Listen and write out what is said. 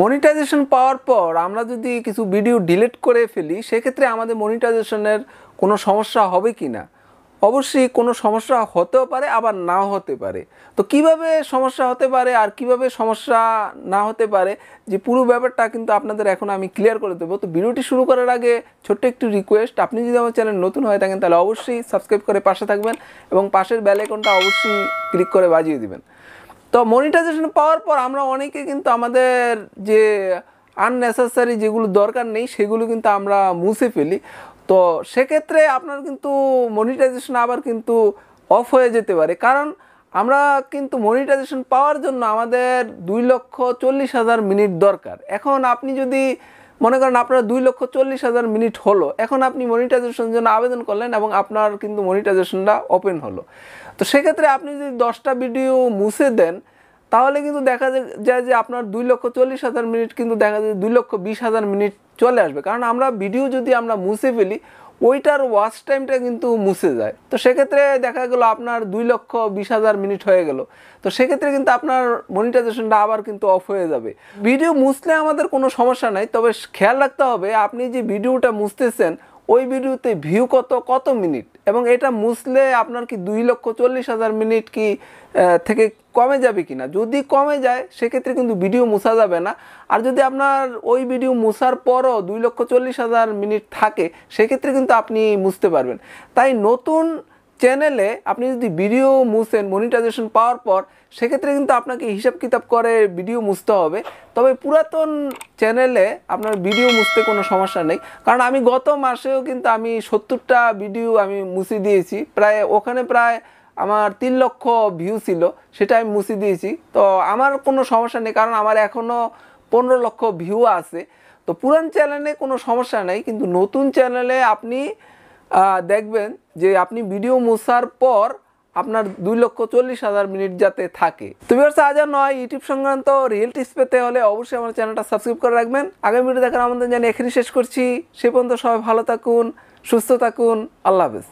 monetization পাওয়ার পর আমরা যদি কিছু ভিডিও ডিলিট করে ফেলি সেক্ষেত্রে আমাদের মনিটাইজেশনের কোনো সমস্যা হবে কি না অবশ্যই কোনো সমস্যা হতেও পারে আবার নাও হতে পারে তো কিভাবে সমস্যা হতে পারে আর কিভাবে সমস্যা না হতে পারে যে পুরো ব্যাপারটা কিন্তু আপনাদের এখন আমি ক্লিয়ার করে দেবো তো ভিডিওটি শুরু করার আগে ছোট্ট একটি রিকোয়েস্ট আপনি যদি আমার চ্যানেল নতুন হয়ে থাকেন তাহলে অবশ্যই সাবস্ক্রাইব করে পাশে থাকবেন এবং পাশের বেল অবশ্যই ক্লিক করে বাজিয়ে দেবেন তো মনিটাইজেশন পাওয়ার পর আমরা অনেকে কিন্তু আমাদের যে আননেসেসারি যেগুলো দরকার নেই সেগুলো কিন্তু আমরা মুছে ফেলি তো সেক্ষেত্রে আপনার কিন্তু মনিটাইজেশন আবার কিন্তু অফ হয়ে যেতে পারে কারণ আমরা কিন্তু মনিটাইজেশন পাওয়ার জন্য আমাদের দুই লক্ষ চল্লিশ হাজার মিনিট দরকার এখন আপনি যদি মনে করেন আপনার দুই লক্ষ চল্লিশ হাজার মিনিট হলো এখন আপনি মনিটাইজেশন জন্য আবেদন করলেন এবং আপনার কিন্তু মনিটাইজেশনটা ওপেন হলো তো সেক্ষেত্রে আপনি যদি দশটা ভিডিও মুছে দেন তাহলে কিন্তু দেখা যায় যে আপনার দুই লক্ষ চল্লিশ হাজার মিনিট কিন্তু দেখা যায় দুই লক্ষ বিশ হাজার মিনিট চলে আসবে কারণ আমরা ভিডিও যদি আমরা মুছে ফেলি ওইটার ওয়াচ টাইমটা কিন্তু মুছে যায় তো সেক্ষেত্রে দেখা গেলো আপনার দুই লক্ষ বিশ হাজার মিনিট হয়ে গেল তো সেক্ষেত্রে কিন্তু আপনার মনিটাইজেশনটা আবার কিন্তু অফ হয়ে যাবে ভিডিও মুছলে আমাদের কোনো সমস্যা নাই তবে খেয়াল রাখতে হবে আপনি যে ভিডিওটা মুছতেছেন ওই ভিডিওতে ভিউ কত কত মিনিট এবং এটা মুসলে আপনার কি দুই লক্ষ চল্লিশ হাজার মিনিট কি থেকে কমে যাবে কি না যদি কমে যায় সেক্ষেত্রে কিন্তু ভিডিও মুছা যাবে না আর যদি আপনার ওই ভিডিও মুছার পরও দুই লক্ষ চল্লিশ হাজার মিনিট থাকে সেক্ষেত্রে কিন্তু আপনি মুছতে পারবেন তাই নতুন চ্যানেলে আপনি যদি ভিডিও মুছেন মনিটাইজেশন পাওয়ার পর সেক্ষেত্রে কিন্তু আপনাকে হিসাব কিতাব করে ভিডিও মুছতে হবে তবে পুরাতন চ্যানেলে আপনার ভিডিও মুছতে কোনো সমস্যা নেই কারণ আমি গত মাসেও কিন্তু আমি সত্তরটা ভিডিও আমি মুছে দিয়েছি প্রায় ওখানে প্রায় আমার তিন লক্ষ ভিউ ছিল সেটা আমি মুছে দিয়েছি তো আমার কোনো সমস্যা নেই কারণ আমার এখনও পনেরো লক্ষ ভিউ আছে তো পুরান চ্যানেলে কোনো সমস্যা নেই কিন্তু নতুন চ্যানেলে আপনি দেখবেন যে আপনি ভিডিও মোশার পর আপনার দুই লক্ষ চল্লিশ হাজার মিনিট যাতে থাকে তুমি আর আজ আর নয় ইউটিউব সংক্রান্ত রিয়েল টিপস পেতে হলে অবশ্যই আমার চ্যানেলটা সাবস্ক্রাইব করে রাখবেন আগামী ভিডিও দেখার আমাদের জানি এখানে শেষ করছি সে পর্যন্ত সবাই ভালো থাকুন সুস্থ থাকুন আল্লাহ হাফেজ